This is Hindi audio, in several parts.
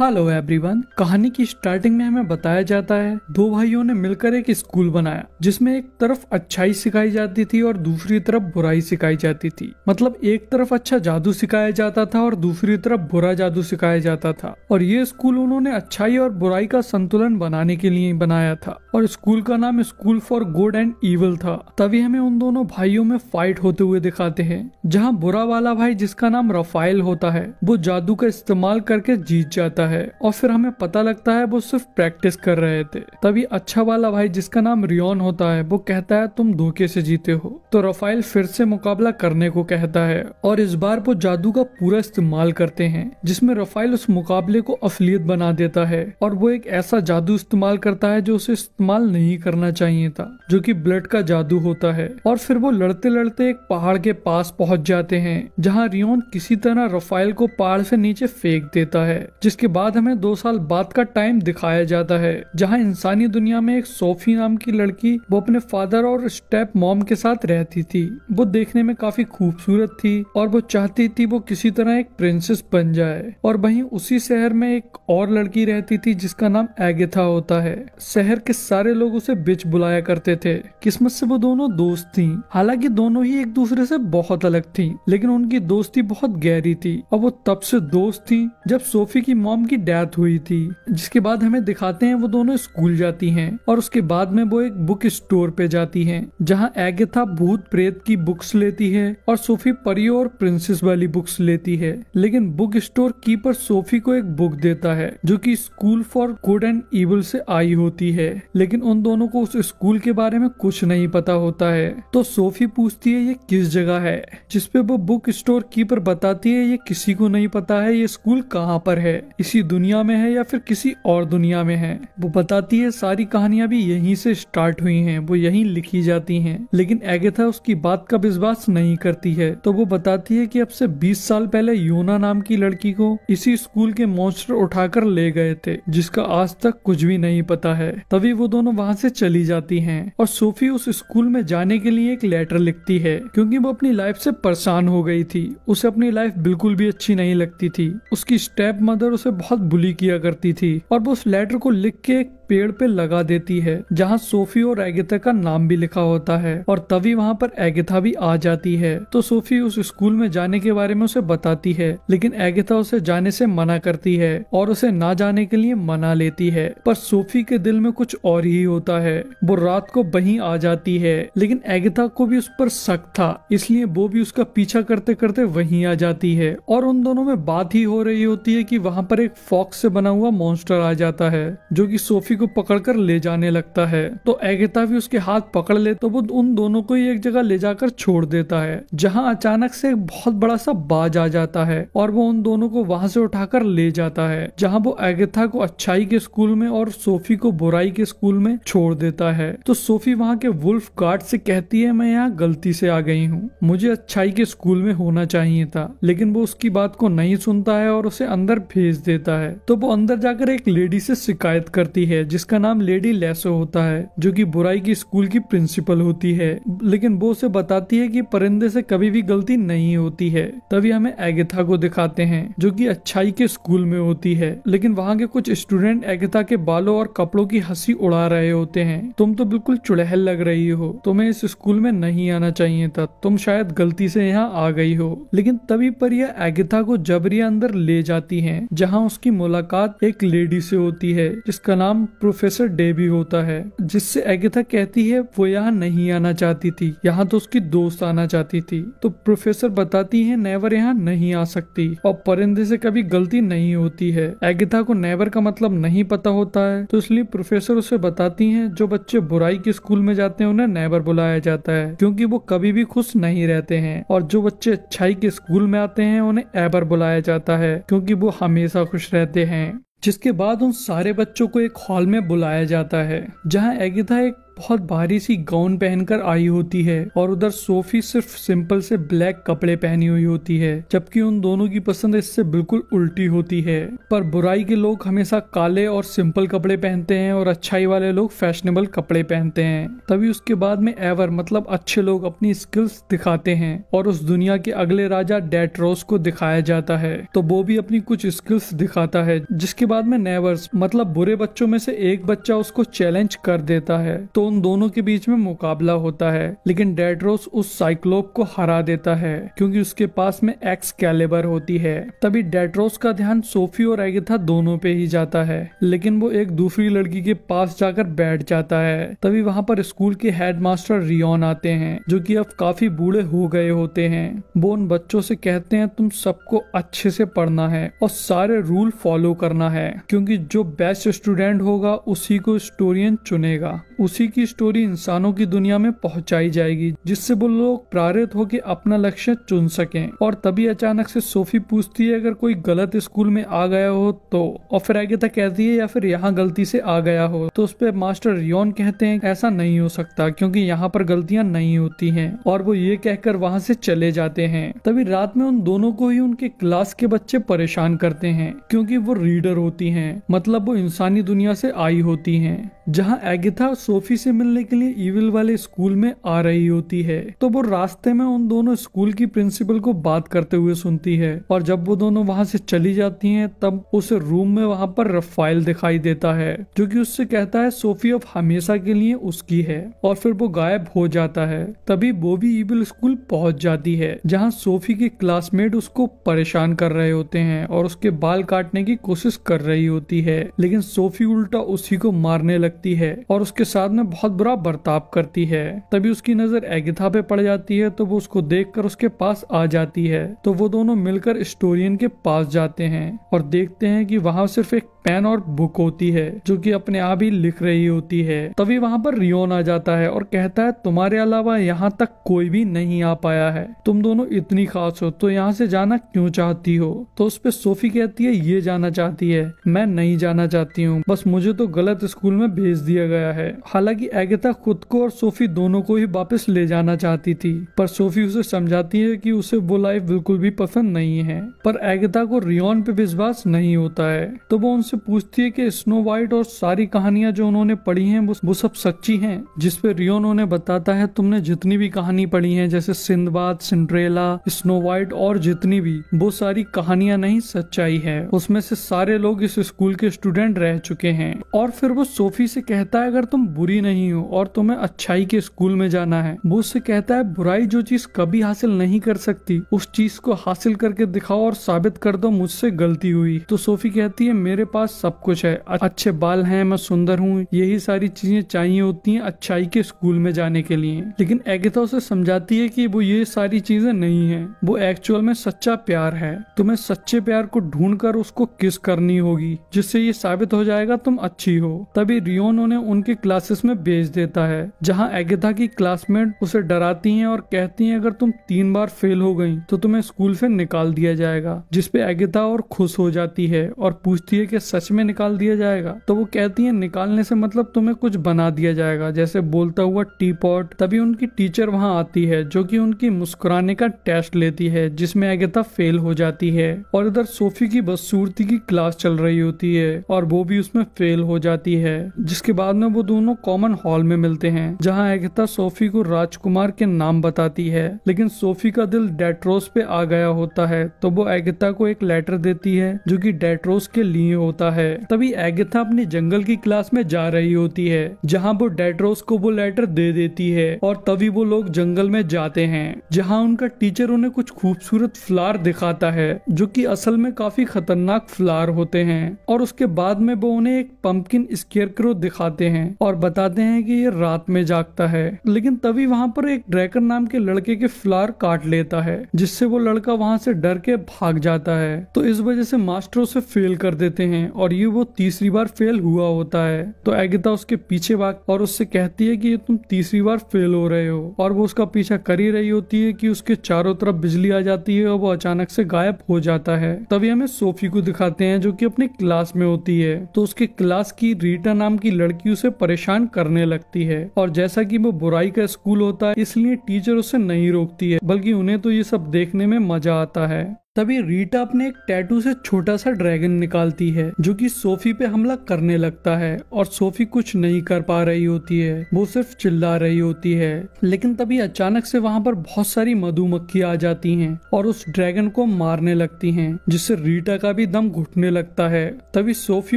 हेलो एवरीवन कहानी की स्टार्टिंग में हमें बताया जाता है दो भाइयों ने मिलकर एक स्कूल बनाया जिसमें एक तरफ अच्छाई सिखाई जाती थी और दूसरी तरफ बुराई सिखाई जाती थी मतलब एक तरफ अच्छा जादू सिखाया जाता था और दूसरी तरफ बुरा जादू सिखाया जाता था और ये स्कूल उन्होंने अच्छाई और बुराई का संतुलन बनाने के लिए बनाया था और स्कूल का नाम School for Good and Evil था तभी हमें उन दोनों भाइयों में फाइट होते हुए दिखाते हैं जहाँ बुरा वाला भाई जिसका नाम रफाइल होता है वो जादू का इस्तेमाल करके जीत जाता है है और फिर हमें पता लगता है वो सिर्फ प्रैक्टिस कर रहे थे तभी अच्छा वाला भाई जिसका नाम रियोन होता है वो कहता है तुम धोखे से जीते हो तो रफाइल फिर से मुकाबला करने को कहता है और इस बार वो जादू का पूरा इस्तेमाल करते हैं जिसमें रफाइल उस मुकाबले को अफलियत बना देता है और वो एक ऐसा जादू इस्तेमाल करता है जो उसे इस्तेमाल नहीं करना चाहिए था जो कि ब्लड का जादू होता है और फिर वो लड़ते लड़ते एक पहाड़ के पास पहुंच जाते हैं जहाँ रियोन किसी तरह रफाइल को पहाड़ से नीचे फेंक देता है जिसके बाद हमें दो साल बाद का टाइम दिखाया जाता है जहाँ इंसानी दुनिया में एक सोफी नाम की लड़की वो अपने फादर और स्टेप मॉम के साथ रहती थी वो देखने में काफी खूबसूरत थी और वो चाहती थी वो किसी तरह एक प्रिंसेस बन जाए और वहीं उसी शहर में एक और लड़की रहती थी जिसका नाम एगेथा होता है शहर के सारे लोग उसे बिच बुलाया करते थे किस्मत से वो दोनों दोस्त थी हालांकि दोनों ही एक दूसरे से बहुत अलग थी लेकिन उनकी दोस्ती बहुत गहरी थी और वो तब से दोस्त थी जब सोफी की मॉम उनकी डेथ हुई थी जिसके बाद हमें दिखाते हैं वो दोनों स्कूल जाती हैं और उसके बाद में वो एक बुक स्टोर पे जाती हैं जहां एगेथा भूत प्रेत की बुक्स लेती है और सोफी परी और प्रिंसेस वाली बुक्स लेती है लेकिन बुक स्टोर कीपर सोफी को एक बुक देता है जो कि School for Good and Evil से आई होती है लेकिन उन दोनों को उस स्कूल के बारे में कुछ नहीं पता होता है तो सोफी पूछती है ये किस जगह है जिसपे वो बुक स्टोर कीपर बताती है ये किसी को नहीं पता है ये स्कूल कहाँ पर है इसी इसी दुनिया में है या फिर किसी और दुनिया में है वो बताती है सारी कहानियां भी यहीं से स्टार्ट हुई हैं वो यहीं लिखी जाती हैं लेकिन एगेथा उसकी बात का विश्वास नहीं करती है तो वो बताती है कि अब से 20 साल पहले योना नाम की लड़की को इसी स्कूल के मॉन्स्टर उठाकर ले गए थे जिसका आज तक कुछ भी नहीं पता है तभी वो दोनों वहाँ से चली जाती है और सोफी उस स्कूल में जाने के लिए एक लेटर लिखती है क्यूँकी वो अपनी लाइफ से परेशान हो गई थी उसे अपनी लाइफ बिल्कुल भी अच्छी नहीं लगती थी उसकी स्टेप मदर उसे बहुत बुली किया करती थी और वो उस लेटर को लिख के पेड़ पे लगा देती है जहाँ सोफी और एगिथा का नाम भी लिखा होता है और तभी वहाँ पर एगिथा भी आ जाती है तो सोफी उस स्कूल में जाने के बारे में उसे बताती है लेकिन एगिथा उसे जाने से मना करती है और उसे ना जाने के लिए मना लेती है पर सोफी के दिल में कुछ और ही होता है वो रात को वही आ जाती है लेकिन एगिथा को भी उस पर शक था इसलिए वो भी उसका पीछा करते करते वही आ जाती है और उन दोनों में बात ही हो रही होती है की वहाँ पर एक फॉक्स से बना हुआ मॉन्स्टर आ जाता है जो की सोफी को पकड़कर ले जाने लगता है तो एगेता भी उसके हाथ पकड़ ले तो वो उन दोनों को ही एक जगह ले जाकर छोड़ देता है जहाँ अचानक से बहुत बड़ा सा बाज आ जाता है और वो उन दोनों को वहां से उठाकर ले जाता है जहाँ वो एगेथा को अच्छाई के स्कूल में और सोफी को बुराई के स्कूल में छोड़ देता है तो सोफी वहाँ के वुल्फ गार्ड से कहती है मैं यहाँ गलती से आ गई हूँ मुझे अच्छाई के स्कूल में होना चाहिए था लेकिन वो उसकी बात को नहीं सुनता है और उसे अंदर भेज देता है तो वो अंदर जाकर एक लेडी से शिकायत करती है जिसका नाम लेडी लेसो होता है जो कि बुराई की स्कूल की प्रिंसिपल होती है लेकिन वो उसे बताती है कि परिंदे से कभी भी गलती नहीं होती है तभी हमें एगेथा को दिखाते हैं जो कि अच्छाई के स्कूल में होती है लेकिन वहाँ के कुछ स्टूडेंट एगेथा के बालों और कपड़ों की हंसी उड़ा रहे होते हैं तुम तो बिल्कुल चुड़ैल लग रही हो तुम्हें इस स्कूल में नहीं आना चाहिए था तुम शायद गलती से यहाँ आ गई हो लेकिन तभी पर यह एगिथा को जबरिया अंदर ले जाती है जहाँ उसकी मुलाकात एक लेडी से होती है जिसका नाम प्रोफेसर डे भी होता है जिससे एगेथा कहती है वो यहाँ नहीं आना चाहती थी यहाँ तो उसकी दोस्त आना चाहती थी तो प्रोफेसर बताती है नेवर यहाँ नहीं आ सकती और परिंदे से कभी गलती नहीं होती है एगेथा को नेवर का मतलब नहीं पता होता है तो इसलिए प्रोफेसर उसे बताती है जो बच्चे बुराई के स्कूल में जाते हैं उन्हें नेवर बुलाया जाता है क्योंकि वो कभी भी खुश नहीं रहते हैं और जो बच्चे अच्छाई के स्कूल में आते हैं उन्हें एबर बुलाया जाता है क्योंकि वो हमेशा खुश रहते हैं जिसके बाद उन सारे बच्चों को एक हॉल में बुलाया जाता है जहां एगिथा एक बहुत भारी सी गाउन पहनकर आई होती है और उधर सोफी सिर्फ सिंपल से ब्लैक कपड़े पहनी हुई होती है जबकि उन दोनों की पसंद इससे बिल्कुल उल्टी होती है पर बुराई के लोग हमेशा काले और सिंपल कपड़े पहनते हैं और अच्छाई वाले लोग फैशनेबल कपड़े पहनते हैं तभी उसके बाद में एवर मतलब अच्छे लोग अपनी स्किल्स दिखाते हैं और उस दुनिया के अगले राजा डेट्रोस को दिखाया जाता है तो वो भी अपनी कुछ स्किल्स दिखाता है जिसके बाद में नेवर्स मतलब बुरे बच्चों में से एक बच्चा उसको चैलेंज कर देता है तो उन दोनों के बीच में मुकाबला होता है लेकिन डेड्रोस उस साइक्लोप को हरा देता है क्योंकि उसके पास में एक्स कैलेबर होती है तभी डेड्रोस का ध्यान सोफी और एगेथा दोनों पे ही जाता है लेकिन वो एक दूसरी लड़की के पास जाकर बैठ जाता है तभी वहाँ पर स्कूल के हेड रियोन आते हैं जो की अब काफी बूढ़े हो गए होते हैं वो उन बच्चों से कहते हैं तुम सबको अच्छे से पढ़ना है और सारे रूल फॉलो करना है क्योंकि जो बेस्ट स्टूडेंट होगा उसी को स्टोरियन चुनेगा उसी की स्टोरी इंसानों की दुनिया में पहुंचाई जाएगी जिससे वो लोग प्रारित होकर अपना लक्ष्य चुन सकें और तभी अचानक से सोफी पूछती है अगर कोई गलत स्कूल में आ गया हो तो और फिर आगे तक कहती है या फिर यहाँ गलती से आ गया हो तो उस पर मास्टर रियोन कहते हैं ऐसा नहीं हो सकता क्योंकि यहाँ पर गलतियाँ नहीं होती हैं और वो ये कहकर वहाँ से चले जाते हैं तभी रात में उन दोनों को ही उनके क्लास के बच्चे परेशान करते हैं क्योंकि वो रीडर होती हैं मतलब वो इंसानी दुनिया से आई होती हैं जहाँ एगिथा सोफी से से मिलने के लिए इविल वाले स्कूल में आ रही होती है तो वो रास्ते में उन दोनों स्कूल की प्रिंसिपल को बात करते हुए सुनती है और जब वो दोनों वहां से चली जाती हैं तब उस रूम में वहां पर रफाइल दिखाई देता है जो कि उससे कहता है सोफी ऑफ हमेशा के लिए उसकी है और फिर वो गायब हो जाता है तभी वो भी इविल स्कूल पहुंच जाती है जहाँ सोफी के क्लासमेट उसको परेशान कर रहे होते हैं और उसके बाल काटने की कोशिश कर रही होती है लेकिन सोफी उल्टा उसी को मारने लगती है और उसके साथ में बहुत बुरा बर्ताव करती है तभी उसकी नजर एगिथा पे पड़ जाती है तो वो उसको देख उसके पास आ जाती है तो वो दोनों मिलकर स्टोरियन के पास जाते हैं और देखते हैं कि वहाँ सिर्फ एक पेन और बुक होती है जो कि अपने आप ही लिख रही होती है तभी वहाँ पर रियोन आ जाता है और कहता है तुम्हारे अलावा यहाँ तक कोई भी नहीं आ पाया है तुम दोनों इतनी खास हो तो यहाँ से जाना क्यों चाहती हो तो उस पर सोफी कहती है ये जाना चाहती है मैं नहीं जाना चाहती हूँ बस मुझे तो गलत स्कूल में भेज दिया गया है हालांकि कि एगता खुद को और सोफी दोनों को ही वापस ले जाना चाहती थी पर सोफी उसे समझाती है कि उसे वो लाइफ बिल्कुल भी पसंद नहीं है पर एगता को रियोन पे विश्वास नहीं होता है तो वो उनसे पूछती है कि स्नो वाइट और सारी कहानियां जो उन्होंने पढ़ी हैं वो सब सच्ची हैं जिसपे रियोन उन्हें बताता है तुमने जितनी भी कहानी पढ़ी है जैसे सिंधबाद सिंड्रेला स्नो वाइट और जितनी भी वो सारी कहानियां नहीं सच्चाई है उसमें से सारे लोग इस स्कूल के स्टूडेंट रह चुके हैं और फिर वो सोफी से कहता है अगर तुम बुरी नहीं नहीं हो और तुम्हें अच्छाई के स्कूल में जाना है वो उससे कहता है बुराई जो चीज कभी हासिल नहीं कर सकती उस चीज को हासिल करके दिखाओ और साबित कर दो मुझसे गलती हुई तो सोफी कहती है मेरे पास सब कुछ है अच्छे बाल हैं मैं सुंदर हूँ यही सारी चीजें चाहिए होती हैं अच्छाई के स्कूल में जाने के लिए लेकिन एगिथा उसे समझाती है कि वो ये सारी चीजें नहीं है वो एक्चुअल में सच्चा प्यार है तुम्हें सच्चे प्यार को ढूंढ कर उसको किस करनी होगी जिससे ये साबित हो जाएगा तुम अच्छी हो तभी रियोन उन्हें उनके क्लासेस में में भेज देता है जहाँ एगेथा की क्लासमेट उसे डराती हैं और कहती हैं अगर तुम तीन बार फेल हो गई तो तुम्हें स्कूल से निकाल दिया जाएगा जिसपे एगेथा और खुश हो जाती है और पूछती है कि सच में निकाल दिया जाएगा तो वो कहती है निकालने से मतलब तुम्हें कुछ बना दिया जाएगा जैसे बोलता हुआ टी पॉट तभी उनकी टीचर वहाँ आती है जो की उनकी मुस्कुराने का टेस्ट लेती है जिसमे एगेथा फेल हो जाती है और इधर सोफी की बदसूरती की क्लास चल रही होती है और वो भी उसमें फेल हो जाती है जिसके बाद में वो दोनों कॉमन कॉमन हॉल में मिलते हैं जहाँ एगता सोफी को राजकुमार के नाम बताती है लेकिन सोफी का दिल डेट्रोस पे आ गया होता है तो वो एगता को एक लेटर देती है जो की डेट्रोस के लिए होता है तभी एगता अपने जंगल की क्लास में जा रही होती है जहाँ वो डेट्रोस को वो लेटर दे देती है और तभी वो लोग जंगल में जाते हैं जहाँ उनका टीचर उन्हें कुछ खूबसूरत फ्लार दिखाता है जो कि असल में काफी खतरनाक फ्लार होते हैं और उसके बाद में वो उन्हें एक पंपकिन स्केयरक्रो दिखाते हैं और बताते कहते हैं कि ये रात में जागता है लेकिन तभी वहां पर एक ड्रैकर नाम के लड़के के फ्लार काट लेता है जिससे वो लड़का वहां से डर के भाग जाता है तो इस वजह से मास्टर उसे फेल कर देते हैं और ये वो तीसरी बार फेल हुआ होता है तो एगिता उसके पीछे भाग और उससे कहती है कि ये तुम तीसरी बार फेल हो रहे हो और वो उसका पीछा कर ही रही होती है कि उसके चारों तरफ बिजली आ जाती है और वो अचानक से गायब हो जाता है तभी हमें सोफी को दिखाते हैं जो की अपने क्लास में होती है तो उसके क्लास की रीटा नाम की लड़की उसे परेशान कर करने लगती है और जैसा कि वो बुराई का स्कूल होता है इसलिए टीचर उसे नहीं रोकती है बल्कि उन्हें तो ये सब देखने में मजा आता है तभी रीटा अपने एक टैटू से छोटा सा ड्रैगन निकालती है जो कि सोफी पे हमला करने लगता है और सोफी कुछ नहीं कर पा रही होती है वो सिर्फ चिल्ला रही होती है लेकिन तभी अचानक से वहां पर बहुत सारी मधुमक्खी आ जाती हैं और उस ड्रैगन को मारने लगती हैं जिससे रीटा का भी दम घुटने लगता है तभी सोफी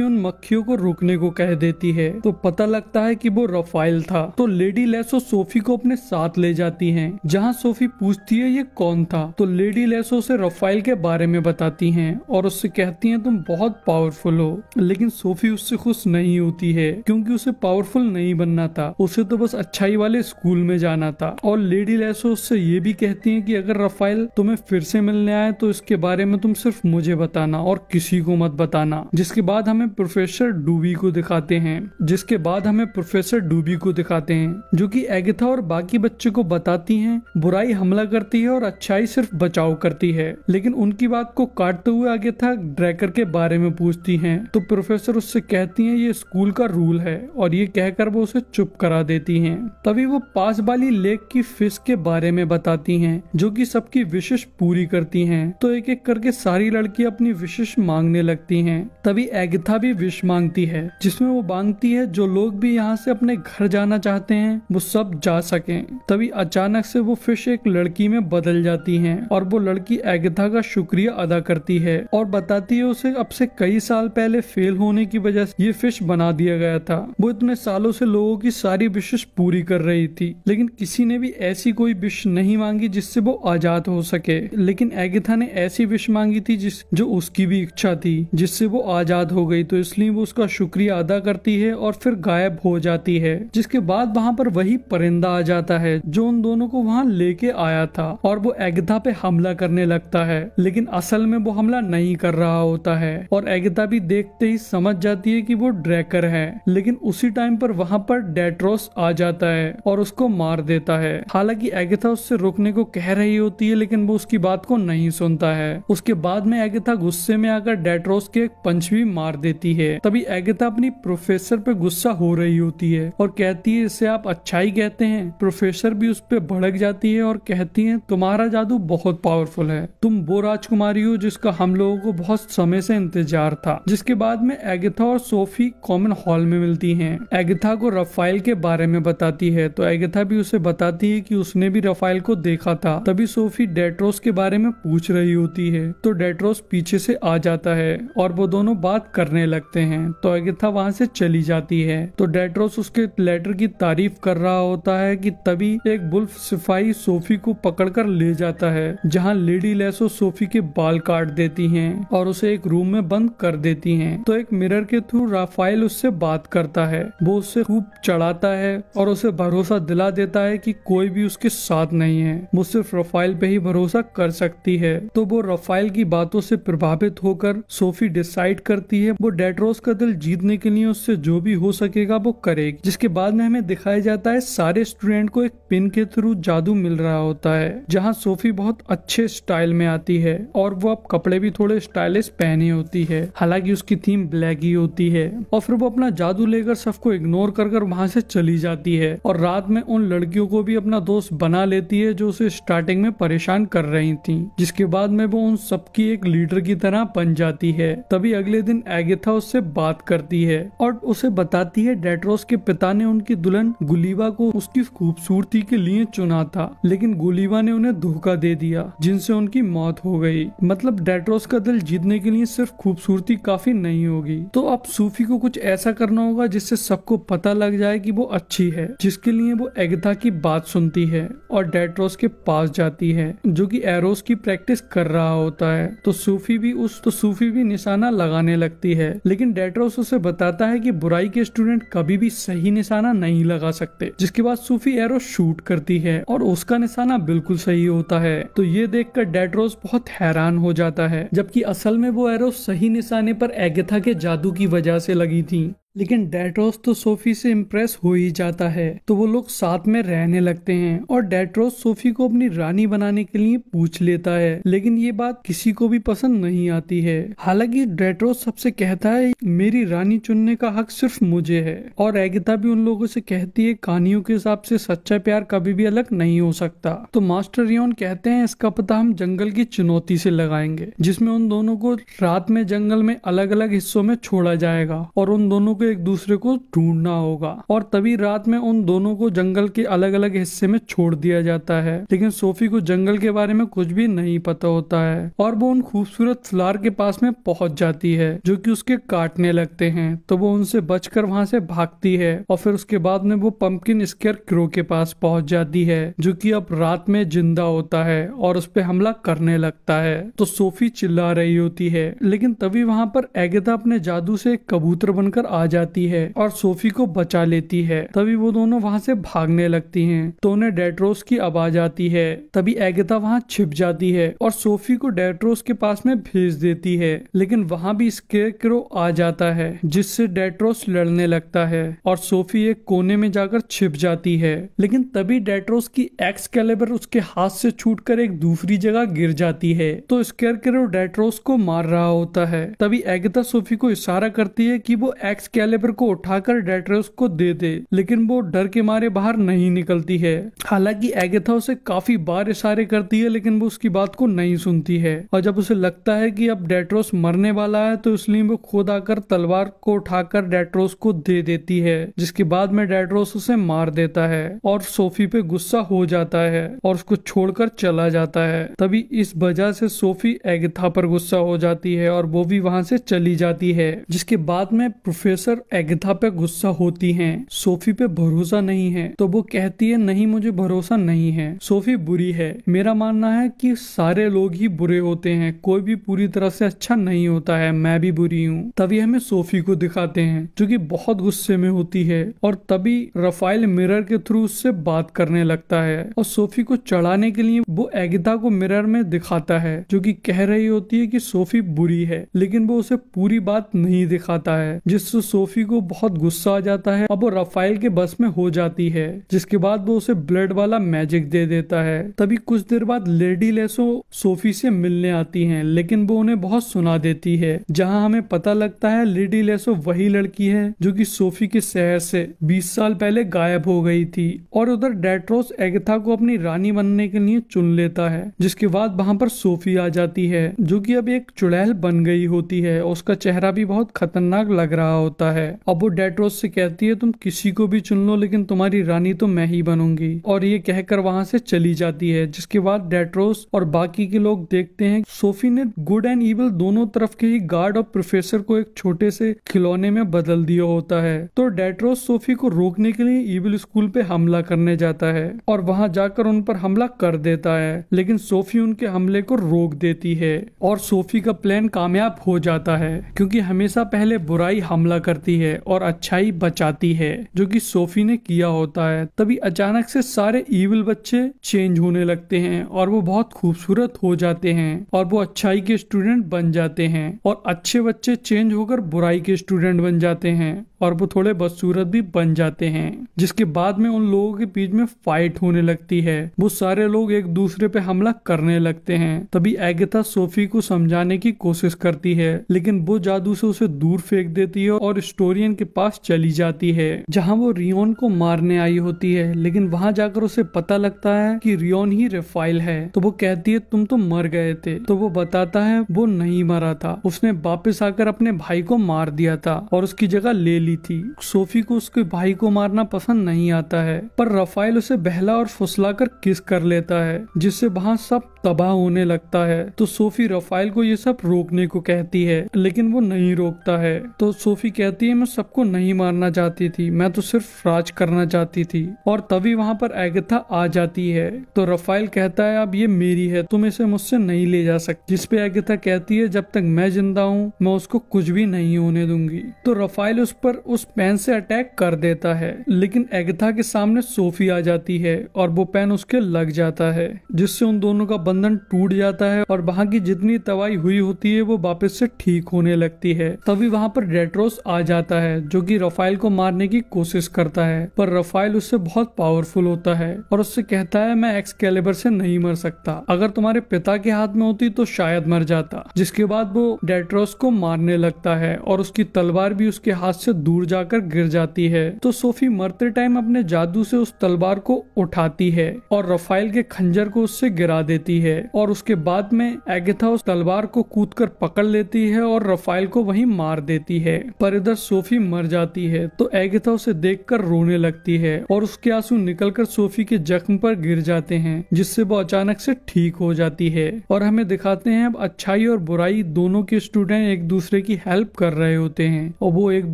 उन मक्खियों को रुकने को कह देती है तो पता लगता है की वो रफाइल था तो लेडी लेसो सोफी को अपने साथ ले जाती है जहाँ सोफी पूछती है ये कौन था तो लेडी लेसो से रफाइल के के बारे में बताती हैं और उससे कहती हैं तुम बहुत पावरफुल हो लेकिन सोफी उससे खुश नहीं होती है क्योंकि उसे पावरफुल नहीं बनना था उसे तो बस अच्छाई वाले स्कूल में जाना था और लेडी लैसो उससे ये भी कहती है कि अगर रफाइल तुम्हें फिर से मिलने आए तो इसके बारे में तुम सिर्फ मुझे बताना और किसी को मत बताना जिसके बाद हमें प्रोफेसर डूबी को दिखाते हैं जिसके बाद हमें प्रोफेसर डूबी को दिखाते हैं जो कि एगिथा और बाकी बच्चे को बताती हैं बुराई हमला करती है और अच्छाई सिर्फ बचाव करती है लेकिन लेकिन उनकी बात को काटते हुए आगे था ड्रैकर के बारे में पूछती हैं तो प्रोफेसर उससे कहती हैं ये स्कूल का रूल है और ये कहकर वो उसे चुप करा देती हैं तभी वो पास वाली लेक की फिश के बारे में बताती हैं जो कि सबकी विशेष पूरी करती हैं तो एक एक करके सारी लड़की अपनी विशेष मांगने लगती हैं तभी एगथा भी विश मांगती है जिसमें वो मांगती है जो लोग भी यहाँ से अपने घर जाना चाहते हैं वो सब जा सके तभी अचानक से वो फिश एक लड़की में बदल जाती है और वो लड़की एगथा का शुक्रिया अदा करती है और बताती है उसे अब से कई साल पहले फेल होने की वजह से ये फिश बना दिया गया था वो इतने सालों से लोगों की सारी विशेष पूरी कर रही थी लेकिन किसी ने भी ऐसी कोई विश नहीं मांगी जिससे वो आजाद हो सके लेकिन एगिथा ने ऐसी विश मांगी थी जिस जो उसकी भी इच्छा थी जिससे वो आजाद हो गई तो इसलिए वो उसका शुक्रिया अदा करती है और फिर गायब हो जाती है जिसके बाद वहाँ पर वही परिंदा आ जाता है जो उन दोनों को वहाँ लेके आया था और वो एगिथा पे हमला करने लगता है लेकिन असल में वो हमला नहीं कर रहा होता है और एगता भी देखते ही समझ जाती है कि वो ड्रैकर है लेकिन उसी टाइम पर वहां पर डेट्रोस आ जाता है और उसको मार देता है हालांकि एगथा उससे रुकने को कह रही होती है लेकिन वो उसकी बात को नहीं सुनता है उसके बाद में एगथा गुस्से में आकर डेट्रोस के एक पंच भी मार देती है तभी एगथा अपनी प्रोफेसर पे गुस्सा हो रही होती है और कहती है इसे आप अच्छाई कहते हैं प्रोफेसर भी उस पर भड़क जाती है और कहती है तुम्हारा जादू बहुत पावरफुल है तुम वो राजकुमारी हो जिसका हम लोगों को बहुत समय से इंतजार था जिसके बाद में एगिथा और सोफी कॉमन हॉल में मिलती हैं एगिथा को रफाइल के बारे में बताती है तो एगिथा भी उसे बताती है कि उसने भी रफाइल को देखा था तभी सोफी डेट्रोस के बारे में पूछ रही होती है तो डेट्रोस पीछे से आ जाता है और वो दोनों बात करने लगते हैं तो एगिथा वहाँ से चली जाती है तो डेट्रोस उसके लेटर की तारीफ कर रहा होता है कि तभी एक बुल्फ सिपाही सोफी को पकड़कर ले जाता है जहाँ लेडी लेसो सोफी सोफी के बाल काट देती हैं और उसे एक रूम में बंद कर देती हैं तो एक मिरर के थ्रू राफाइल उससे बात करता है वो उससे खूब चढ़ाता है और उसे भरोसा दिला देता है कि कोई भी उसके साथ नहीं है वो सिर्फ रफाइल पे ही भरोसा कर सकती है तो वो रफाइल की बातों से प्रभावित होकर सोफी डिसाइड करती है वो डेट्रोस का दिल जीतने के लिए उससे जो भी हो सकेगा वो करेगी जिसके बाद में हमें दिखाया जाता है सारे स्टूडेंट को एक पिन के थ्रू जादू मिल रहा होता है जहाँ सोफी बहुत अच्छे स्टाइल में आती है है और वो अब कपड़े भी थोड़े स्टाइलिश पहने होती है हालांकि उसकी थीम ब्लैक ही होती है और फिर वो अपना जादू लेकर सबको इग्नोर कर कर वहां से चली जाती है और रात में उन लड़कियों को भी अपना दोस्त बना लेती है जो उसे स्टार्टिंग में परेशान कर रही थी जिसके बाद में वो उन सबकी एक लीडर की तरह बन जाती है तभी अगले दिन एगेथा उससे बात करती है और उसे बताती है डेट्रोस के पिता ने उनकी दुल्हन गुलीवा को उसकी खूबसूरती के लिए चुना था लेकिन गुलीवा ने उन्हें धोखा दे दिया जिनसे उनकी मौत हो हो गई मतलब डेट्रोस का दिल जीतने के लिए सिर्फ खूबसूरती काफी नहीं होगी तो अब सूफी को कुछ ऐसा करना होगा जिससे सबको पता लग जाए कि वो अच्छी है जिसके लिए वो एगता की बात सुनती है और डेट्रोस के पास जाती है जो कि एरोस की प्रैक्टिस कर रहा होता है तो सूफी भी उस तो सूफी भी निशाना लगाने लगती है लेकिन डेट्रोस उसे बताता है कि बुराई के स्टूडेंट कभी भी सही निशाना नहीं लगा सकते जिसके बाद सूफी एरो शूट करती है और उसका निशाना बिल्कुल सही होता है तो ये देखकर डेट्रोस बहुत बहुत हैरान हो जाता है जबकि असल में वो एरो सही निशाने पर एगेथा के जादू की वजह से लगी थी लेकिन डेट्रोस तो सोफी से इम्प्रेस हो ही जाता है तो वो लोग साथ में रहने लगते हैं और डेट्रोस सोफी को अपनी रानी बनाने के लिए पूछ लेता है लेकिन ये बात किसी को भी पसंद नहीं आती है हालांकि डेट्रोस सबसे कहता है मेरी रानी चुनने का हक सिर्फ मुझे है और एगिता भी उन लोगों से कहती है कहानियों के हिसाब से सच्चा प्यार कभी भी अलग नहीं हो सकता तो मास्टर योन कहते हैं इसका पता हम जंगल की चुनौती से लगाएंगे जिसमे उन दोनों को रात में जंगल में अलग अलग हिस्सों में छोड़ा जाएगा और उन दोनों को एक दूसरे को ढूंढना होगा और तभी रात में उन दोनों को जंगल के अलग अलग हिस्से में छोड़ दिया जाता है लेकिन सोफी को जंगल के बारे में कुछ भी नहीं पता होता है और वो उन खूबसूरत फ्लार के पास में पहुंच जाती है जो कि उसके काटने लगते हैं तो वो उनसे बचकर वहां से भागती है और फिर उसके बाद में वो पंपकिन स्केयर क्रो के पास पहुंच जाती है जो कि अब रात में जिंदा होता है और उस पर हमला करने लगता है तो सोफी चिल्ला रही होती है लेकिन तभी वहां पर एगेता अपने जादू से एक कबूतर बनकर आ जाती है और सोफी को बचा लेती है तभी वो दोनों वहाँ से भागने लगती हैं तो उन्हें डेट्रोस की आवाज आती है तभी एगता वहाँ छिप जाती है और सोफी को डेट्रोस के पास में भेज देती है लेकिन वहाँ भी स्केक्रो आ जाता है जिससे डेट्रोस लड़ने लगता है और सोफी एक कोने में जाकर छिप जाती है लेकिन तभी डेट्रोस की एक्स कैलेबर उसके हाथ से छूट एक दूसरी जगह गिर जाती है तो स्केरकेरो डेट्रोस को मार रहा होता है तभी एगता सोफी को इशारा करती है कि वो एक्स कैलिबर को उठाकर डेट्रोस को दे दे लेकिन वो डर के मारे बाहर नहीं निकलती है हालांकि एगेथा उसे काफी बार इशारे करती है लेकिन वो उसकी बात को नहीं सुनती है और जब उसे लगता है कि अब डेट्रोस मरने वाला है तो इसलिए वो खुद आकर तलवार को उठाकर डेट्रोस को दे देती है जिसके बाद में डेट्रोस उसे मार देता है और सोफी पे गुस्सा हो जाता है और उसको छोड़कर चला जाता है तभी इस वजह से सोफी एगेथा पर गुस्सा हो जाती है और वो भी वहां से चली जाती है जिसके बाद में प्रोफेसर अक्सर एग्था पे गुस्सा होती हैं सोफी पे भरोसा नहीं है तो वो कहती है नहीं मुझे भरोसा नहीं है सोफी बुरी है मेरा मानना है कि सारे लोग ही बुरे होते हैं कोई भी पूरी तरह से अच्छा नहीं होता है मैं भी बुरी हूँ तभी हमें सोफी को दिखाते हैं जो की बहुत गुस्से में होती है और तभी रफाइल मिरर के थ्रू उससे बात करने लगता है और सोफी को चढ़ाने के लिए वो एगिता को मिरर में दिखाता है जो कि कह रही होती है कि सोफी बुरी है लेकिन वो उसे पूरी बात नहीं दिखाता है जिससे सोफी को बहुत गुस्सा आ जाता है अब वो रफाइल के बस में हो जाती है जिसके बाद वो उसे ब्लड वाला मैजिक दे देता है तभी कुछ देर बाद लेडी लेसो सोफी से मिलने आती है लेकिन वो उन्हें बहुत सुना देती है जहाँ हमें पता लगता है लेडी लेसो वही लड़की है जो की सोफी के शहर से बीस साल पहले गायब हो गई थी और उधर डेट्रोस एगथा को अपनी रानी बनने के लिए चुन लेता है जिसके बाद वहां पर सोफी आ जाती है जो कि अब एक चुड़ैल बन गई होती है उसका चेहरा भी बहुत खतरनाक लग रहा होता है करता है अब वो डेट्रोस से कहती है तुम किसी को भी चुन लो लेकिन तुम्हारी रानी तो मैं ही बनूंगी और ये कहकर वहां से चली जाती है जिसके बाद डेट्रोस और बाकी के लोग देखते हैं सोफी ने गुड एंड ईवल दोनों तरफ के ही गार्ड और प्रोफेसर को एक छोटे से खिलौने में बदल दिया होता है तो डेट्रोस सोफी को रोकने के लिए ईवल स्कूल पे हमला करने जाता है और वहां जाकर उन पर हमला कर देता है लेकिन सोफी उनके हमले को रोक देती है और सोफी का प्लान कामयाब हो जाता है क्योंकि हमेशा पहले बुराई हमला करती करती है और अच्छाई बचाती है जो कि सोफी ने किया होता है तभी अचानक से सारे ईविल बच्चे चेंज होने लगते हैं और वो बहुत खूबसूरत हो जाते हैं और वो अच्छाई के स्टूडेंट बन जाते हैं और अच्छे बच्चे चेंज होकर बुराई के स्टूडेंट बन जाते हैं और वो थोड़े बदसूरत भी बन जाते हैं जिसके बाद में उन लोगों के बीच में फाइट होने लगती है वो सारे लोग एक दूसरे पे हमला करने लगते हैं तभी एगेथा सोफी को समझाने की कोशिश करती है लेकिन वो जादू से उसे दूर फेंक देती है और स्टोरियन के पास चली जाती है जहाँ वो रियोन को मारने आई होती है लेकिन वहां जाकर उसे पता लगता है कि रियोन ही रेफाइल है तो वो कहती है तुम तो मर गए थे तो वो बताता है वो नहीं मरा था उसने वापस आकर अपने भाई को मार दिया था और उसकी जगह ले ली थी सोफी को उसके भाई को मारना पसंद नहीं आता है पर रफाइल उसे बहला और फुसला कर किस कर लेता है जिससे वहाँ सब तबाह होने लगता है तो सोफी रफाइल को ये सब रोकने को कहती है लेकिन वो नहीं रोकता है तो सोफी कहती कहती है मैं सबको नहीं मारना चाहती थी मैं तो सिर्फ राज करना चाहती थी और तभी वहां पर एगथा आ जाती है तो रफाइल कहता है अब ये मेरी है तुम इसे मुझसे नहीं ले जा सकते जिसपे एगथा कहती है जब तक मैं जिंदा हूँ मैं उसको कुछ भी नहीं होने दूंगी तो रफाइल उस पर उस पेन से अटैक कर देता है लेकिन एगथा के सामने सोफी आ जाती है और वो पेन उसके लग जाता है जिससे उन दोनों का बंधन टूट जाता है और वहाँ की जितनी तबाही हुई होती है वो वापस से ठीक होने लगती है तभी वहाँ पर डेट्रोस आ आ जाता है जो कि रफाइल को मारने की कोशिश करता है पर रफाइल उससे बहुत पावरफुल होता है और उससे कहता है मैं एक्स कैलेबर से नहीं मर सकता अगर तुम्हारे पिता के हाथ में होती तो शायद मर जाता जिसके बाद वो डेट्रोस को मारने लगता है और उसकी तलवार भी उसके हाथ से दूर जाकर गिर जाती है तो सोफी मरते टाइम अपने जादू से उस तलवार को उठाती है और रफाइल के खंजर को उससे गिरा देती है और उसके बाद में एगेथा उस तलवार को कूद पकड़ लेती है और रफाइल को वहीं मार देती है पर इधर अंदर सोफी मर जाती है तो एगेथा उसे देखकर रोने लगती है और उसके आंसू निकलकर सोफी के जख्म पर गिर जाते हैं जिससे वो अचानक से ठीक हो जाती है और हमें दिखाते हैं अब अच्छाई और बुराई दोनों के स्टूडेंट एक दूसरे की हेल्प कर रहे होते हैं और वो एक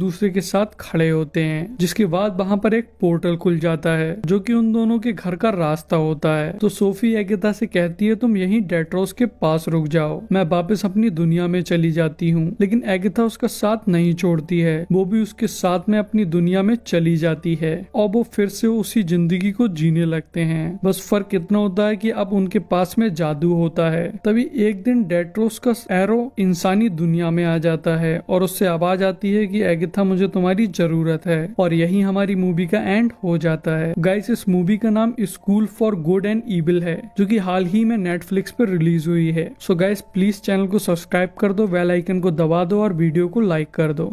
दूसरे के साथ खड़े होते हैं जिसके बाद वहाँ पर एक पोर्टल खुल जाता है जो की उन दोनों के घर का रास्ता होता है तो सोफी एगथा से कहती है तुम यही डेट्रोस के पास रुक जाओ मैं वापस अपनी दुनिया में चली जाती हूँ लेकिन एगथा उसका साथ नहीं छोड़ती है है वो भी उसके साथ में अपनी दुनिया में चली जाती है और वो फिर से उसी जिंदगी को जीने लगते हैं बस फर्क इतना होता है कि अब उनके पास में जादू होता है तभी एक दिन डेट्रोस का एरो इंसानी दुनिया में आ जाता है और उससे आवाज आती है कि एगिथा मुझे तुम्हारी जरूरत है और यही हमारी मूवी का एंड हो जाता है गाइस इस मूवी का नाम School for Good and Evil है जो कि हाल ही में नेटफ्लिक्स पर रिलीज हुई है सो गाइस प्लीज चैनल को सब्सक्राइब कर दो बेल आइकन को दबा दो और वीडियो को लाइक कर दो